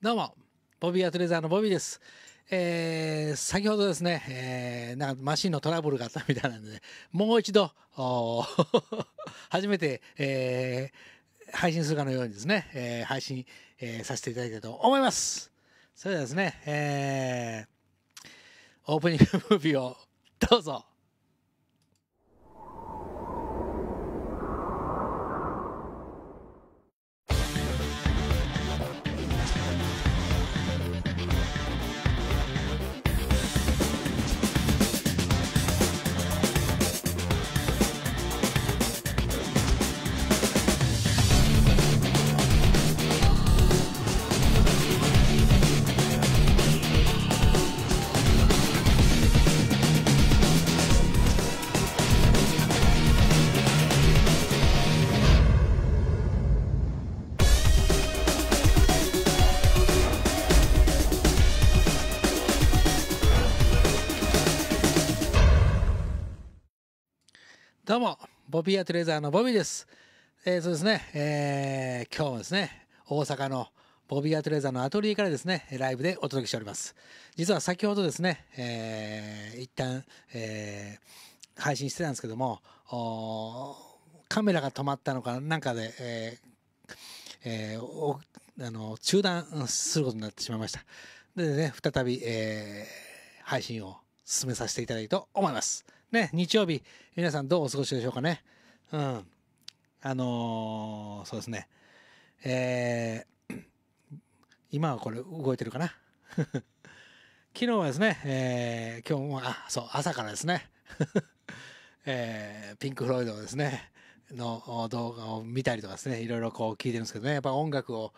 どうも、ボビーアトレザーのボビーです。えー、先ほどですね、えー、なんかマシンのトラブルがあったみたいなんで、ね、もう一度、初めて、えー、配信するかのようにですね、えー、配信、えー、させていただきたいと思います。それではですね、えー、オープニングムービーをどうぞ。ボビーアトレーザーのボビーです。えー、そうですね、えー、今日もですね、大阪のボビーアトレーザーのアトリエからですね、ライブでお届けしております。実は先ほどですね、えー、一旦、えー、配信してたんですけども、カメラが止まったのかなんかで、えーえー、あの中断することになってしまいました。でね、再び、えー、配信を進めさせていただきたいと思います。ね、日曜日、皆さんどうお過ごしでしょうかね。うん。あのー、そうですね。えー、今はこれ動いてるかな 昨日はですね、えー、今日も、あ、そう、朝からですね、えー、ピンク・フロイドですね、の動画を見たりとかですね、いろいろこう聞いてるんですけどね、やっぱ音楽を、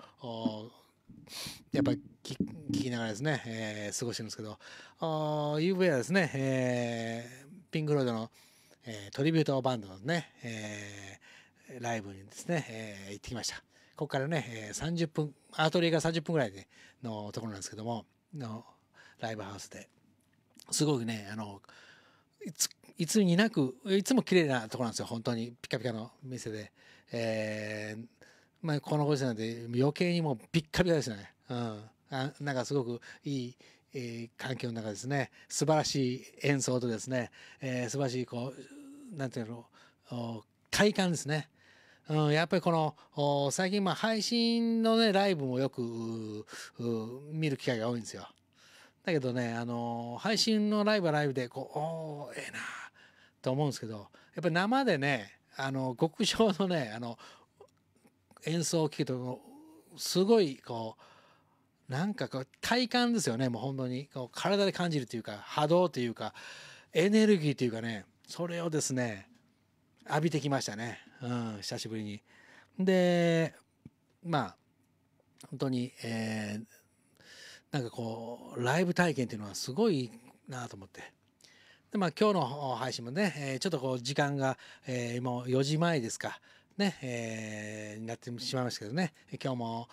やっぱり聞きながらですね、えー、過ごしてるんですけど、ゆうべはですね、えー、ピンク・ロードの、えー、トリビュートバンドのね、えー、ライブにですね、えー、行ってきました。ここからね、えー、30分、アートリーが30分ぐらいでのところなんですけども、のライブハウスで。すごくね、あの、いついつになく、いつも綺麗なところなんですよ、本当に。ピカピカの店で。えー、まあ、このご時世なんで余計にもうピッカピカですよね。うん。あなんかすごくいいえー、環境の中ですね素晴らしい演奏とですね、えー、素晴らしいこうなんていうの快感ですね。うん、やっぱりこの最近まあ配信のねライブもよく見る機会が多いんですよ。だけどね、あのー、配信のライブはライブでこうおええー、なと思うんですけどやっぱり生でねあの極上のねあの演奏を聴くとすごいこうなんかこう体感ですよねもう本当にこう体で感じるというか波動というかエネルギーというかねそれをですね浴びてきましたね、うん、久しぶりに。でまあ本当に、えー、なんかこうライブ体験っていうのはすごいなと思って。でまあ、今日の配信もね、えちょっとこう時間が、えー、もう4時前ですか、ね、えー、になってしまいましたけどね、今日も、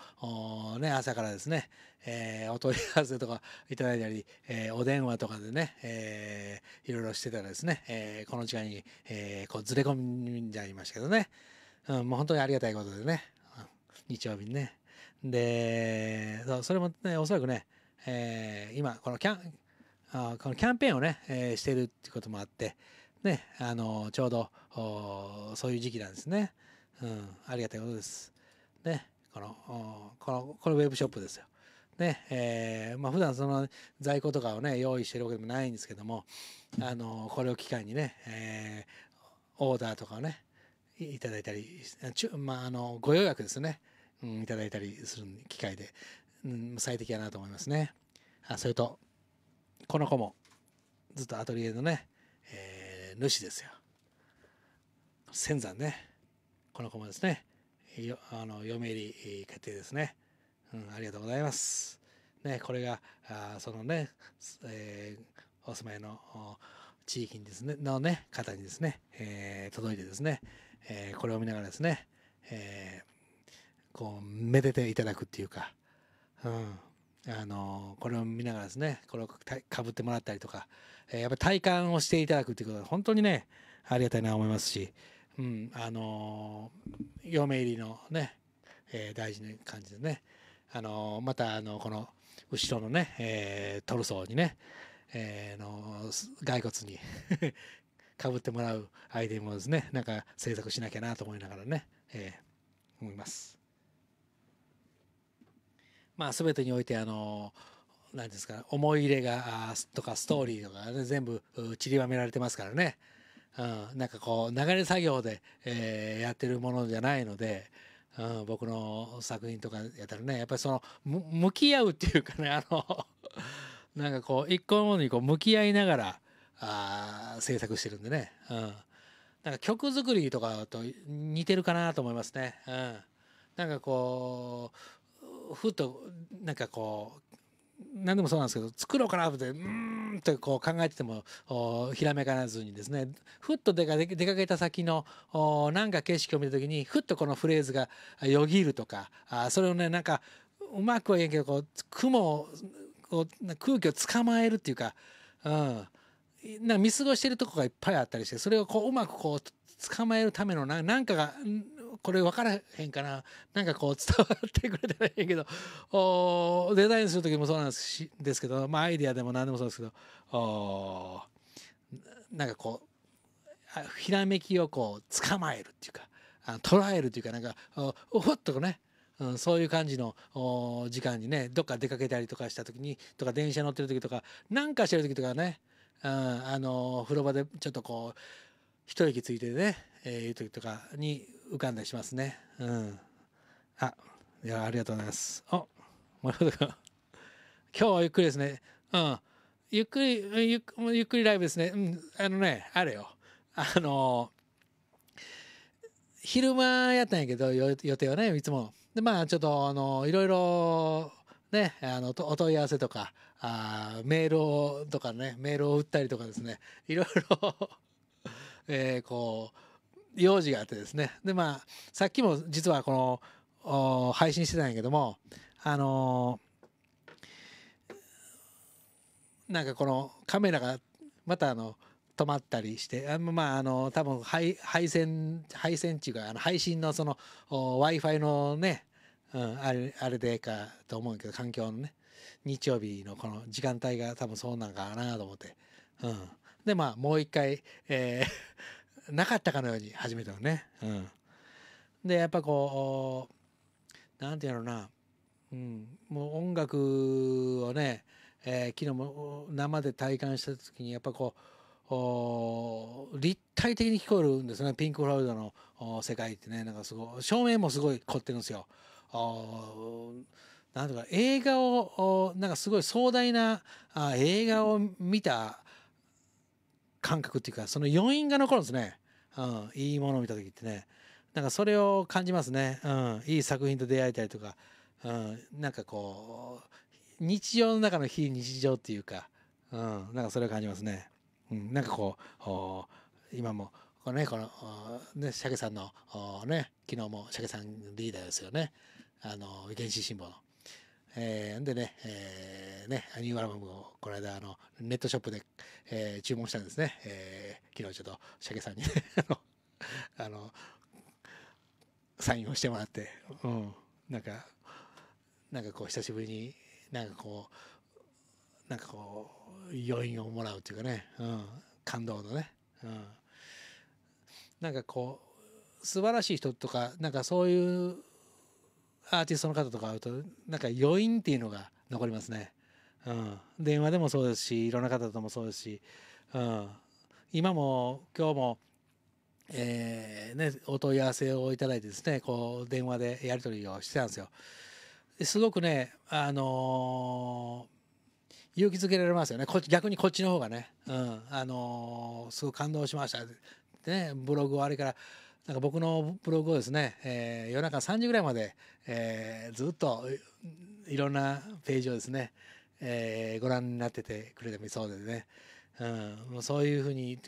ね、朝からですね、えー、お問い合わせとかいただいたり、えー、お電話とかでね、えー、いろいろしてたらですね、えー、この時間に、えー、こうずれ込んじゃいましたけどね、うん、もう本当にありがたいことでね、うん、日曜日にね。で、そそれもね、おそらくね、えー、今、このキャン、あこのキャンペーンをね、えー、してるってこともあって、ね、あのー、ちょうど、そういう時期なんですね。うん、ありがたいことです。ね、この、この、このウェブショップですよ。ね、えー、まあ、普段その在庫とかをね、用意してるわけでもないんですけども、あの、これを機会にね、えー、オーダーとかをね、いただいたり、まあ、あの、ご予約ですね、うん、いただいたりする機会で、うん、最適やなと思いますね。あ、それと、この子も、ずっとアトリエのね、えー、主ですよ。仙山ね。この子もですねよあの嫁入り決定ですね、うん、ありがとうございます、ね、これがあそのね、えー、お住まいの地域にですねのね方にですね、えー、届いてですね、えー、これを見ながらですね、えー、こうめでていただくっていうか、うんあのこれを見ながらですねこれをかぶってもらったりとか、えやっぱり体感をしていただくっていうことは本当にねありがたいなと思いますしうん、あの嫁入りのね、えー、大事な感じでね、あのまたあのこの後ろのね、えー、トルソーにね、えー、の骸骨にか ぶってもらうアイテムをですねなんか制作しなきゃなと思いながらね、えー、思います。まあ、全てにおいてあの何ですか思い入れがとかストーリーとか、ね、全部散りばめられてますからね。うん、なんかこう流れ作業で、えー、やってるものじゃないので、うん、僕の作品とかやったらねやっぱりその向き合うっていうかねあの なんかこう一個のものにこう向き合いながらあ制作してるんでね、うん、なんか曲作りとかと似てるかなと思いますね。うん、なんかこうふっとなんかこう何でもそうなんですけど作ろうかなってうんってこう考えててもひらめかずにですねふっと出かけた先のなんか景色を見た時にふっとこのフレーズがよぎるとかあそれをねなんかうまくは言えんけどこう雲をこう空気を捕まえるっていうか、うん、な見過ごしてるとこがいっぱいあったりしてそれをこううまくこう捕まえるためのななんかがこれ分からへんかななんかこう伝わってくれてないけどおデザインする時もそうなんですですけど、まあ、アイディアでも何でもそうですけどおなんかこうひらめきをこう捕まえるっていうかあ捉えるっていうかなんかおふっとねうん、そういう感じの時間にねどっか出かけたりとかした時にとか電車乗ってる時とかなんかしてる時とかね、うん、あの風呂場でちょっとこう一息ついてね、えー、いう時とかに浮かんだりしますね。うん。あ、いや、ありがとうございます。あ、今日はゆっくりですね。うん。ゆっくり、ゆっくりライブですね。うん。あのね、あれよ。あの昼間やったんやけど、予定はね、いつも。で、まあ、ちょっと、あのいろいろ、ね、あの、お問い合わせとか、あメールを、とかね、メールを打ったりとかですね、いろいろ えー、こう、用事があってですねでまあさっきも実はこの配信してたんやけどもあのー、なんかこのカメラがまたあの止まったりしてあまああの多分配配線配線っていうかあの配信のその w i f i のね、うん、あれあれでかと思うけど環境のね日曜日のこの時間帯が多分そうなんかなと思って、うん、でまあもう一回、えーなかったかのように始めたのね。うん、でやっぱこう何て言うのな、うん、もう音楽をね、えー、昨日も生で体感した時にやっぱこう立体的に聞こえるんですねピンク・フロイドの世界ってねなんかすごい照明もすごい凝ってるんですよ。なんとか映画をなんかすごい壮大なあ映画を見た感覚っていうかその余韻が残るんですね、うん、いいものを見た時ってねなんかそれを感じますね、うん、いい作品と出会えたりとか、うん、なんかこう日常の中の非日常っていうか、うん、なんかそれを感じますね、うん、なんかこう今もこのねこのねシャケさんのね昨日もシャケさんリーダーですよねあの原始新聞のえー、でね、えー、ね、ニューアルバムをこの間、あの、ネットショップで、えー、注文したんですね。えー、昨日ちょっと、シャケさんに、ね、あの、サインをしてもらって、うん、なんか、なんかこう、久しぶりに、なんかこう、なんかこう、余韻をもらうっていうかね、うん、感動のね、うん、なんかこう、素晴らしい人とか、なんかそういうアーティストの方とか会うとなんか余韻っていうのが残りますね、うん、電話でもそうですしいろんな方ともそうですし、うん、今も今日も、えー、ね、お問い合わせをいただいてですねこう電話でやり取りをしてたんですよすごくねあのー、勇気づけられますよねこっち逆にこっちの方がね、うんあのー、すごい感動しましたねブログはあれからなんか僕のブログをですね、えー、夜中3時ぐらいまで、えー、ずっといろんなページをですね、えー、ご覧になっててくれてもそうですね。うん、もうそういうふうに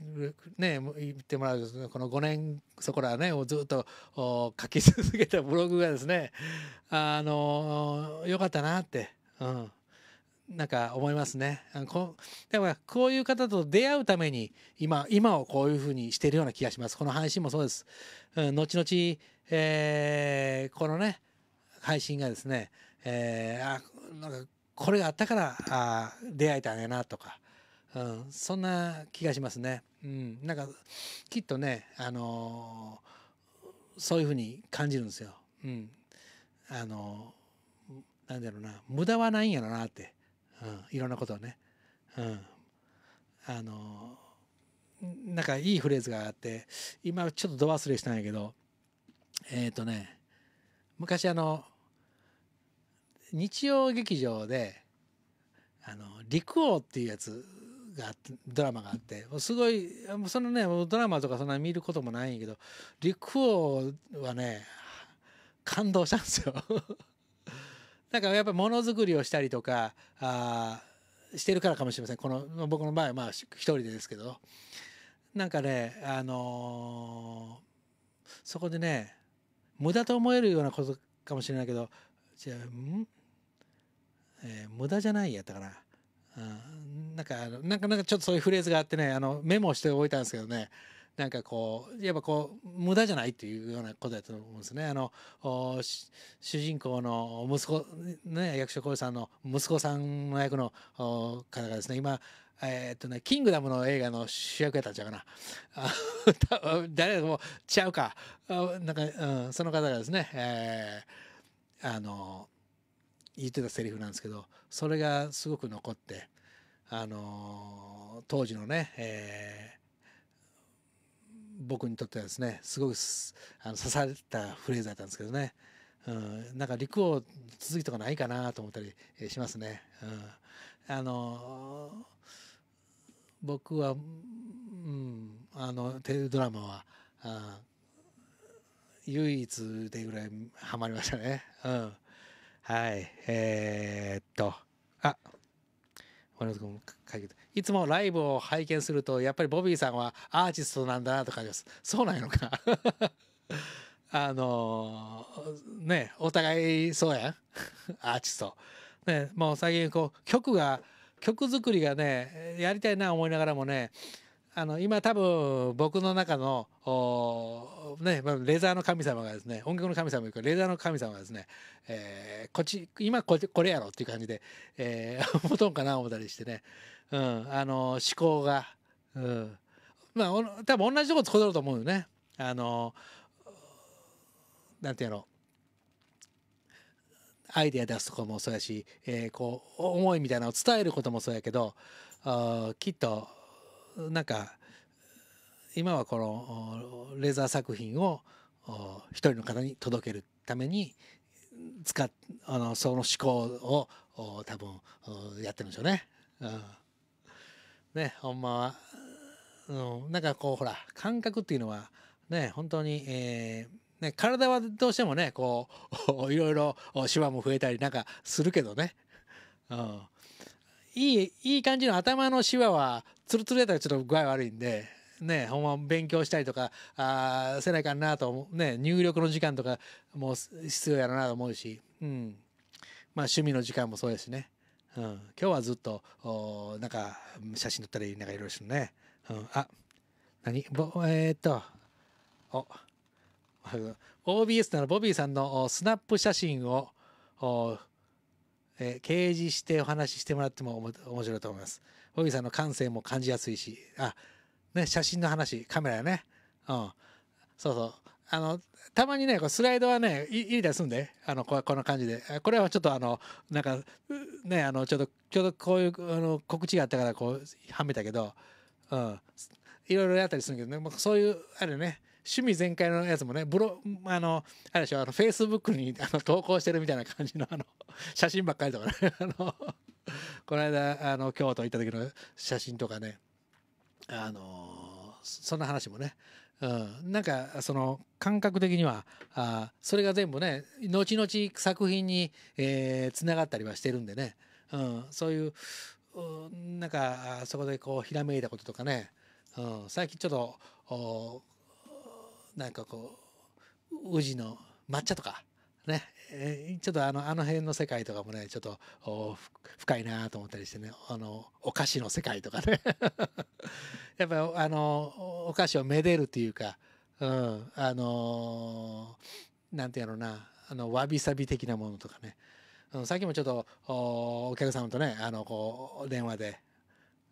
ね、言ってもらうと、この5年そこらね、ずっと書き続けたブログがですね、あの、良かったなって、うん、なんか思いますね。こだからこういう方と出会うために今今をこういうふうにしてるような気がします。この配信もそうです。うん、後々、えー、このね配信がですね、えー、あなんかこれがあったからあ出会えたんやなとか、うん、そんな気がしますね。うん、なんかきっとね、あのー、そういうふうに感じるんですよ。うん、あのー、なんだろうな無駄はないんやろなって。うん、いろんなことをね、うん、あのなんかいいフレーズがあって今ちょっと度忘れしたんやけどえっ、ー、とね昔あの日曜劇場で「あの陸王」っていうやつがドラマがあってすごいそのねドラマとかそんな見ることもないんやけど陸王はね感動したんですよなんかやっぱりものづくりをしたりとかあしてるからかもしれませんこの僕の場合はまあ一人でですけどなんかねあのー、そこでね無駄と思えるようなことかもしれないけどじゃん、えー、無駄じゃないやったかな。うん、なんか、なんか、なんかちょっとそういうフレーズがあってね、あの、メモしておいたんですけどね、なんかこうやっぱこう無駄じゃないっていうようなことだと思うんですねあの主人公の息子、ね、役所広司さんの息子さんの役の方がですね今えー、っとね、キングダムの映画の主役やったんちゃうかな。誰でもちゃうか。なんか、うん、その方がですね、えー、あの、言ってたセリフなんですけど、それがすごく残って、あの当時のね、え僕にとってはですねすごくあの刺されたフレーズだったんですけどね、うん、なんか陸王続きとかないかなと思ったりしますね。うん、あの僕は、うん、あのテレビドラマはあ唯一でぐらいハマりましたね。うん、はいえー、っとあ丸本君解決いつもライブを拝見するとやっぱりボビーさんはアーティストなんだなと感じます そうなんのか あのー、ねお互いそうやんアーティストねもう最近こう曲が曲作りがねやりたいな思いながらもねあの今多分僕の中のおね、レーザーの神様がですね音楽の神様というかレザーの神様がですね、えー、こっち今これやろっていう感じで、えー、持 とんかな思ったりしてね、うん、あの思考が、うん、まあ多分同じとこ使うと思うよね。あのなんてやろうアイデア出すとこもそうやし、えー、こう思いみたいなのを伝えることもそうやけどあきっとなんか今はこのレーザー作品を一人の方に届けるために使っあのその思考を多分やってるんでしょうね。うん、ねほんまは、うん、なんかこうほら感覚っていうのはね本当に、えー、ね、体はどうしてもねこう いろいろシワも増えたりなんかするけどね、うん、いい、いい感じの頭のシワは、ツルツルやったらちょっと具合悪いんで、ね、ほんま勉強したりとか、あせないかなと、ね、入力の時間とかも必要やろなと思うし、うん。まあ趣味の時間もそうやしね。うん。今日はずっと、おなんか、写真撮ったり、なんかいろいろしてね。うん。あ、何ぼ、えー、っと、お、OBS ならボビーさんのスナップ写真を、おえー、掲示してお話ししてもらっても面白いと思います。ホギさんの感性も感じやすいし、あ、ね、写真の話、カメラね。うん。そうそう。あの、たまにね、こスライドはね、いい出すんで、あの、ここんな感じで。これはちょっとあの、なんか、ね、あの、ちょっと、ちょうどこういう、あの、告知があったから、こう、はめたけど、うん。いろいろやったりするけどね、まあ、そういう、あれね、趣味全開のやつもね、ブロ、あの、あれでしょ、あの、フェイスブックにあの投稿してるみたいな感じの、あの、写真ばっかりとかね、あの、この間、あの、京都行った時の写真とかね、あの、そんな話もね、うん、なんかその感覚的にはあそれが全部ね後々作品につな、えー、がったりはしてるんでね、うん、そういううなんかそこでこうひらめいたこととかね、うん、最近ちょっとなんかこう宇治の抹茶とかね、ちょっとあのあの辺の世界とかもねちょっと深いなと思ったりしてねあのお菓子の世界とかね やっぱあのお菓子をめでるっていうか、うん、あのなんていうのなあのわびさび的なものとかね、うん、さっきもちょっとお客様とねあのこう電話で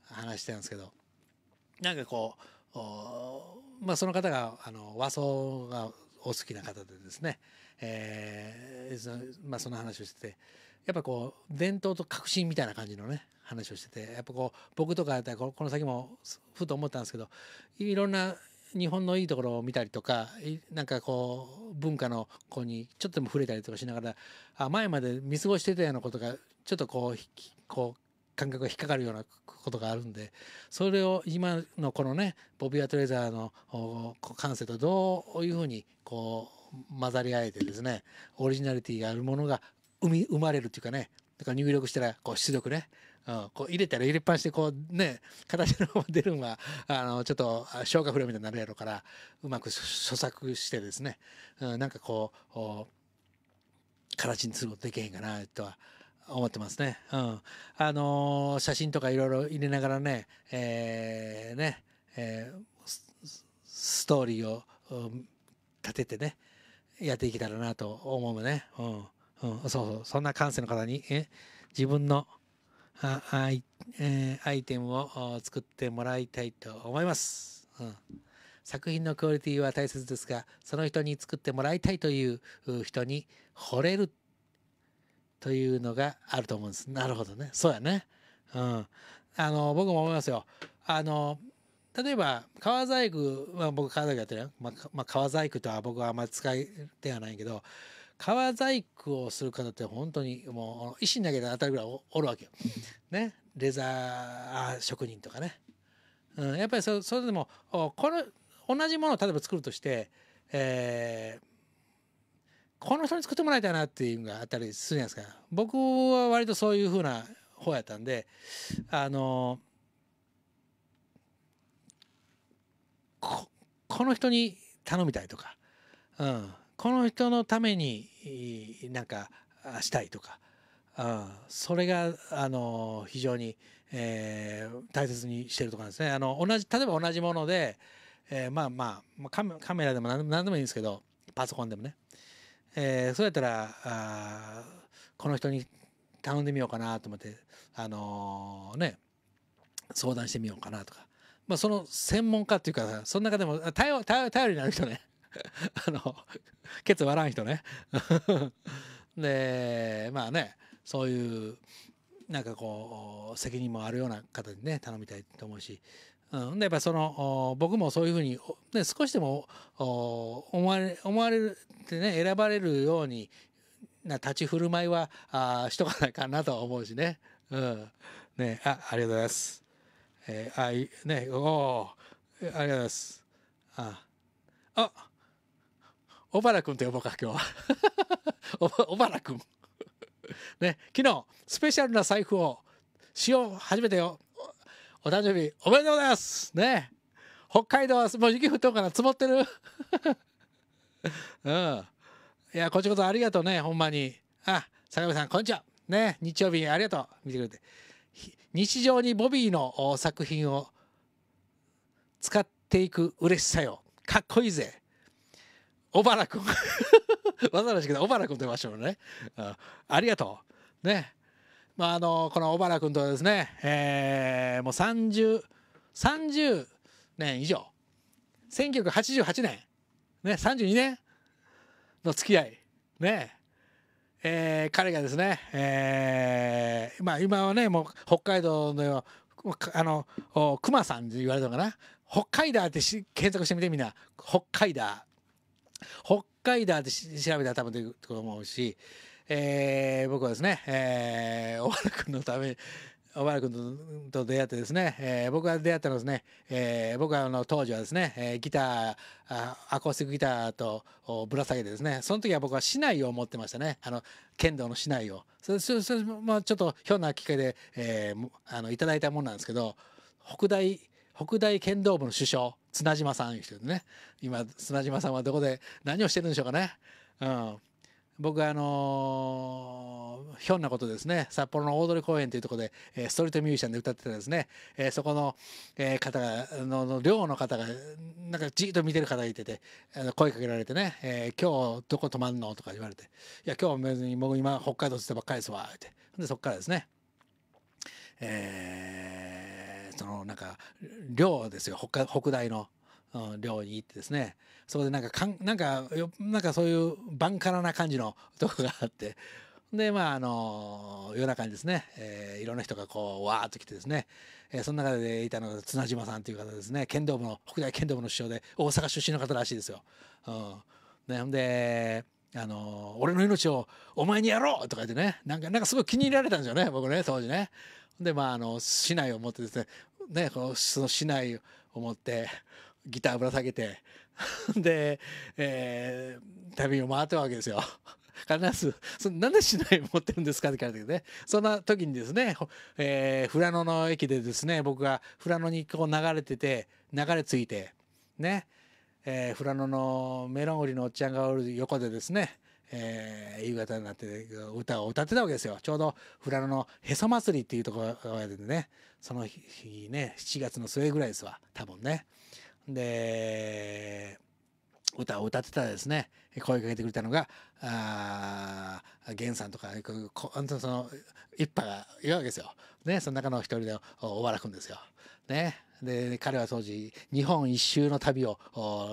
話してたんですけどなんかこうまあ、その方があの和装がお好きな方でですね、えーそまあ、その話をしててやっぱこう伝統と革新みたいな感じのね話をしててやっぱこう僕とかだったらこの先もふと思ったんですけどいろんな日本のいいところを見たりとかなんかこう文化の子にちょっとでも触れたりとかしながらあ前まで見過ごしてたようなことがちょっとこうこう感覚が引っかかるようなことがあるんでそれを今のこのねボビア・トレザーの感性とどういうふうにこう混ざり合えてですねオリジナリティがあるものが生み生まれるっていうかねだから入力したらこう出力ね、うん、こう入れたら入れっぱなしでこうね形のまが出るんはあのちょっと消化不良みたいになるやろからうまく咀作してですね、うん、なんかこう形にすることできへんかなとは思ってますね。うん。あのー、写真とかいろいろ入れながらね、えー、ね、えー、ストーリーを、立ててね、やっていけたらなと思うね。うん。うん、そうそう。そんな感性の方に、え自分のあアイ,、えー、アイテムを作ってもらいたいと思います。うん作品のクオリティは大切ですが、その人に作ってもらいたいという人に惚れるというのがあると思うんです。なるほどね。そうやね。うん。あの、僕も思いますよ。あの、例えば、革細工、まあ、僕、革細工やってるよ。まあ、まあ、革細工とは僕はあんまり使い手はないけど、革細工をする方って本当にもう、石投げで当たるぐらいおるわけよ。ね。レザー職人とかね。うん。やっぱりそ、それでも、これ、同じものを例えば作るとして、えー、この人に作ってもらいたいなっていうのがあったりするじゃないですか僕は割とそういうふうな方やったんであのこの人に頼みたいとか、うん、この人のためになんかしたいとか、うん、それがあの非常に、えー、大切にしてるとかですねあの同じ例えば同じもので、えー、まあまあカメラでも何でもいいんですけどパソコンでもねえー、そうやったらあこの人に頼んでみようかなと思って、あのー、ね相談してみようかなとか、まあ、その専門家っていうかその中でも頼頼頼りになる人ね あのケツ笑わん人ね でまあねそういうなんかこう責任もあるような方にね頼みたいと思うしうん、でやっぱその僕もそういうふうに、ね、少しでも思われ思われるってね選ばれるようにな立ち振る舞いはあしとかないかなと思うしね。うん、ねあありがとうございます。えー、あいねおありがとうございます。ああ小原君と呼ぼうか今日は。小原君ね昨日スペシャルな財布を使用始めたよ。お誕生日おめでとうございますね北海道はもう雪降っとうから積もってる うんいやこっちこそありがとうねほんまにあ坂上さんこんにちはね日曜日ありがとう見てくれて日常にボビーの作品を使っていく嬉しさよかっこいいぜ小原君 わざざしく小原君と言いましょうね、うん、ありがとうねまあ、あのこの小原君とはですね、えー、もう3030 30年以上1988年、ね、32年の付き合いねえー、彼がですね、えーまあ、今はねもう北海道のあの熊さんって言われたのかな北海道って検索してみてみんな北海道北海道って調べたら多分出ると思うし、えー、僕はですね、えー、小原君のために、小原君と出会ってですね、えー、僕が出会ったのですね、えー、僕はあの当時はですね、えー、ギターあ、アコースティックギターとぶら下げてですね、その時は僕は市内を持ってましたね、あの剣道の市内を。それ、それ、それまあ、ちょっとひょんなきっかけで、えー、あのいただいたものなんですけど、北大、北大剣道部の首相、綱島さんいう人でね、今、綱島さんはどこで何をしてるんでしょうかね。うん僕はあのー、ひょんなことですね札幌の大通公園というところで、えー、ストリートミュージシャンで歌ってたですね、えー、そこの、えー、方がのの寮の方がなんかじっと見てる方がいてて声かけられてね、えー「今日どこ泊まんの?」とか言われて「いや今日別に僕今北海道行ってばっかりですわ」ってでそっからですねえー、そのなんか寮ですよ北北大の寮に行ってですねそこでなんかかんなんかなんかそういうバンカラな感じのとこがあってでまああの夜中にですね、えー、いろんな人がこうわーっと来てですね、えー、その中でいたのが綱島さんという方ですね剣道部の北大剣道部の師匠で大阪出身の方らしいですよ。うん、ね、ほんであの俺の命をお前にやろうとか言ってねなんかなんかすごい気に入られたんですよね僕ね当時ね。でまああの市内を持ってですねねこのその市内を持ってギターぶら下げて で、えー、旅を回ってるわけですよ。必ず「そなんで市内持ってるんですか?」って聞かれどねそんな時にですね、え富良野の駅でですね僕が富良野にこう流れてて流れ着いてね、え富良野のメロン売りのおっちゃんがおる横でですね、えー、夕方になって歌を歌ってたわけですよちょうど富良野のへそ祭りっていうところでねその日ね7月の末ぐらいですわ多分ね。で歌を歌ってたらですね声かけてくれたのがあ源さんとかこその一派がいるわけですよ。ねその中の一人で小原君ですよ。ねで彼は当時日本一周の旅を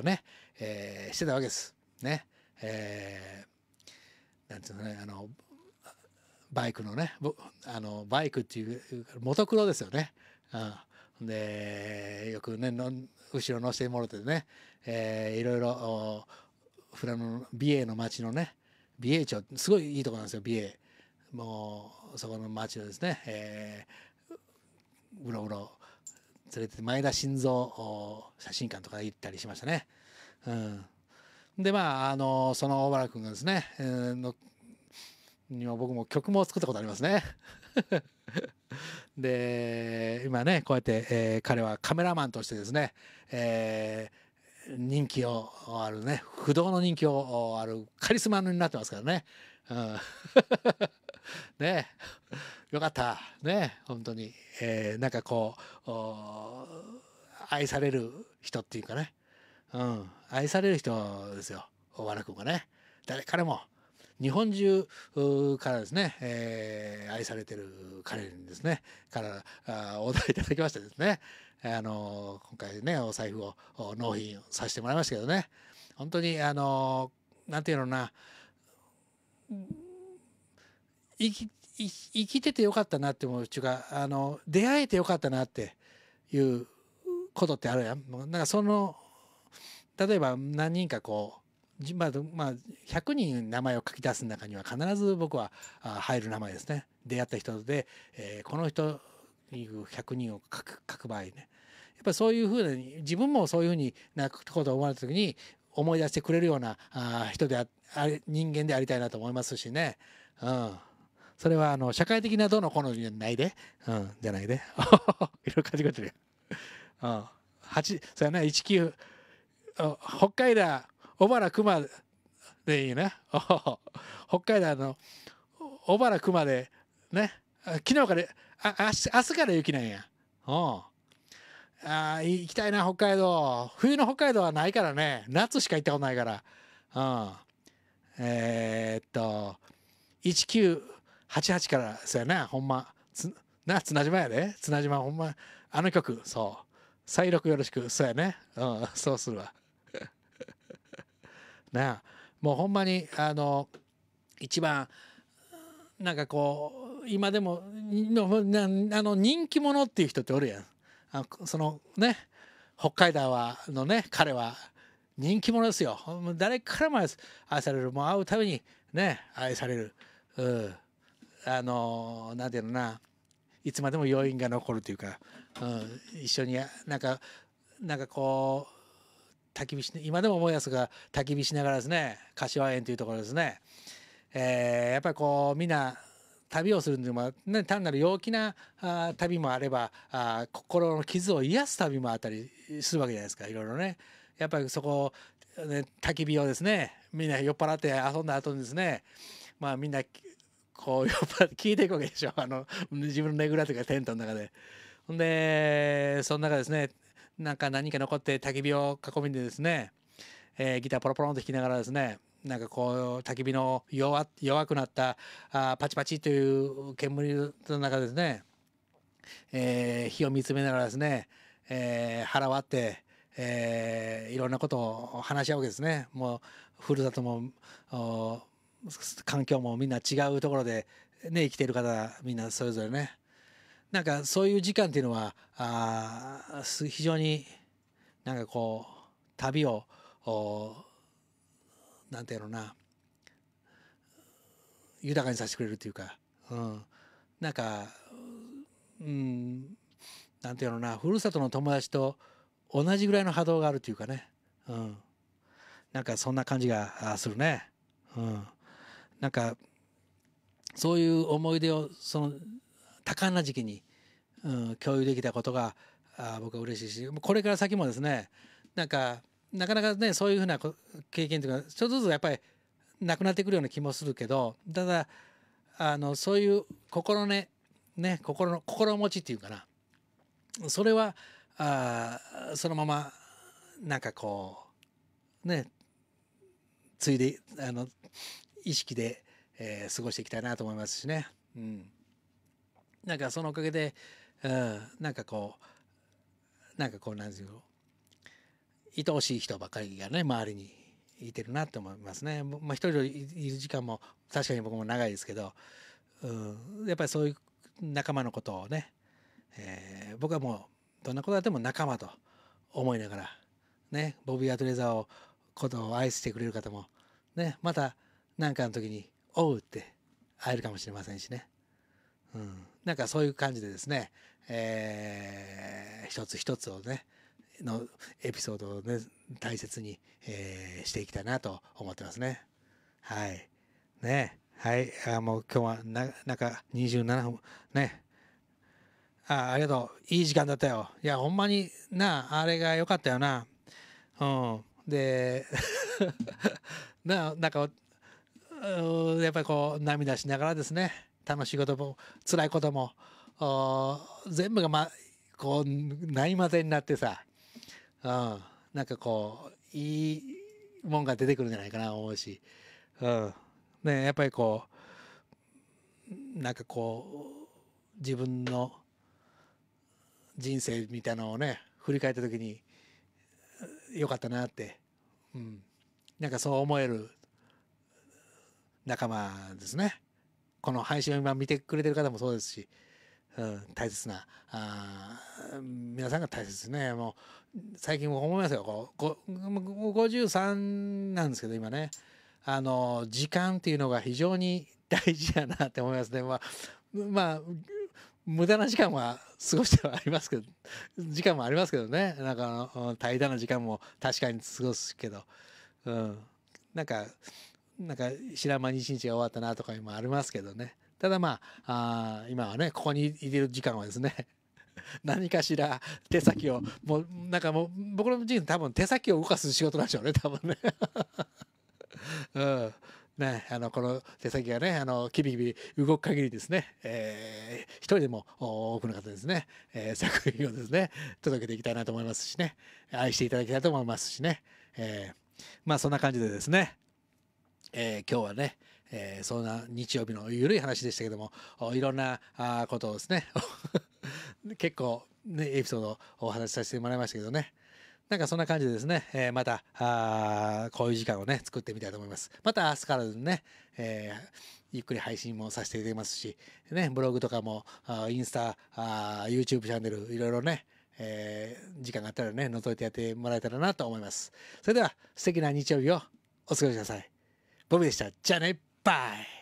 ね、えー、してたわけです。ねえー、なんていうのねあのバイクのねあのバイクっていうモトクロですよね。うんでよくねの後ろ乗せてもろてね、えー、いろいろフラン美瑛の町のね美瑛町すごいいいとこなんですよ美瑛もうそこの町をですね、えー、うろうろ連れて前田晋三写真館とか行ったりしましたね。うん、でまああのその小原君がですね、えー、のには僕も曲も作ったことありますね。で今ねこうやって、えー、彼はカメラマンとしてですね、えー、人気をあるね不動の人気をあるカリスマになってますからね。うん、ねよかったね本当に、えー、なんかこう愛される人っていうかね、うん、愛される人ですよ和田君がね誰彼も日本中からですね、えー、愛されてる彼にですねからあお題いただきましてですねあの今回ねお財布を納品させてもらいましたけどね本当にあのなんていうのな生き生きててよかったなって思うっていうかあの出会えてよかったなっていうことってあるやん。なんかその例えば何人かこうまあ、まあ、100人名前を書き出す中には必ず僕は入る名前ですね出会った人で、えー、この人100人を書く書く場合ねやっぱそういうふうに自分もそういうふうになことを思われた時に思い出してくれるようなあ人であ人間でありたいなと思いますしね、うん、それはあの社会的などのこのじゃないで、うん、じゃないで いろいろ感じがするうん、それはね19北海道小原熊でいいね。北海道の小原熊でね。昨日から、あ、明日、明日から雪なんや。おあ行きたいな、北海道。冬の北海道はないからね。夏しか行ったことないから。うん。えー、っと、1988から、そうやな、ほんま。つな、綱島やで。綱島、ほんま。あの曲、そう。再録よろしく。そうやね。うん、そうするわ。ねもうほんまにあの一番なんかこう今でもあの人気者っていう人っておるやんあそのね北海道はのね彼は人気者ですよ誰からも愛されるもう会うたびにね愛される、うん、あの何て言うのないつまでも余韻が残るというか、うん、一緒になんかなんかこ焚き火し、今でも思い出すが、焚き火しながらですね、柏園というところですね、えー、やっぱりこう、みんな、旅をするのも、ね、単なる陽気なあ旅もあればあ心の傷を癒す旅もあったりするわけじゃないですかいろいろねやっぱりそこ、ね、焚き火をですねみんな酔っ払って遊んだ後にですねまあみんなこう酔っ払って聞いていくわけでしょあの自分のねぐらというかテントの中で。ほんでその中ですねなんか何か残って焚き火を囲みでですね、えー、ギターポロポロンと弾きながらですね、なんかこう、焚き火の弱弱くなったあパチパチという煙の中ですね、えー、火を見つめながらですね、えー、腹割って、えー、いろんなことを話し合うわけですね。もう、ふるさとも、環境もみんな違うところで、ね、生きている方、みんなそれぞれね、なんかそういう時間っていうのはあ非常になんかこう旅をおなんていうのな豊かにさせてくれるというか、うん、なんか、うん、なんていうのなふるさとの友達と同じぐらいの波動があるというかね、うん、なんかそんな感じがするね。うん、なんかそういう思い出をその多感な時期にうん、共有できたことがあ僕は嬉しいしこれから先もですねなんかなかなかねそういうふうな経験というかちょっとずつやっぱりなくなってくるような気もするけどただあのそういう心ねね心の心持ちっていうかなそれはあそのままなんかこうねついであの意識で、えー、過ごしていきたいなと思いますしね。うん、なんかそのおかげでうん、なんかこうなんかこうなんですよ愛おしい人ばかりがね周りにいてるなって思いますね。まあ、一人でいる時間も確かに僕も長いですけど、うん、やっぱりそういう仲間のことをね、えー、僕はもうどんなことっても仲間と思いながら、ね、ボビー・アトレザーをことを愛してくれる方も、ね、また何かの時に「おう」って会えるかもしれませんしね。うんなんかそういう感じでですね、えー、一つ一つをね、のエピソードをね、大切に、えー、していきたいなと思ってますね。はい。ね。はい。あもう今日はな、なんか27分、ね。あありがとう。いい時間だったよ。いや、ほんまにな、あれが良かったよな。うん。で、な、なんか、やっぱりこう、涙しながらですね、楽しいことも辛いことも全部が、ま、こうないまぜになってさ、うん、なんかこういいもんが出てくるんじゃないかな思うし、うんね、やっぱりこうなんかこう自分の人生みたいなのをね振り返った時によかったなって、うん、なんかそう思える仲間ですね。この配信を今見てくれてる方もそうですし、うん、大切なあ皆さんが大切ですねもう最近思いますよこう53なんですけど今ねあの時間っていうのが非常に大事やなって思いますねまあ、まあ、無駄な時間は過ごしてはありますけど時間もありますけどねなんか平らな時間も確かに過ごすけど、うん、なんかなんか知らん間に一日が終わったなとか今ありますけどね。ただまあ、あ今はね、ここにいる時間はですね、何かしら手先を、もうなんかもう僕の人生多分手先を動かす仕事なんでしょうね、多分ね。うん。ね、あの、この手先がね、あの、きびきび動く限りですね、えー、一人でも多くの方ですね、えー、作品をですね、届けていきたいなと思いますしね、愛していただきたいと思いますしね、えー、まあそんな感じでですね、えー、今日はね、えー、そんな日曜日の緩い話でしたけども、いろんなあことをですね、結構、ね、エピソードをお話しさせてもらいましたけどね。なんかそんな感じでですね、えー、また、あこういう時間をね、作ってみたいと思います。また明日からね、えー、ゆっくり配信もさせていただきますし、ね、ブログとかも、インスタあ、YouTube チャンネル、いろいろね、えー、時間があったらね、覗いてやってもらえたらなと思います。それでは、素敵な日曜日をお過ごしください。ボブでした。じゃあね、バイ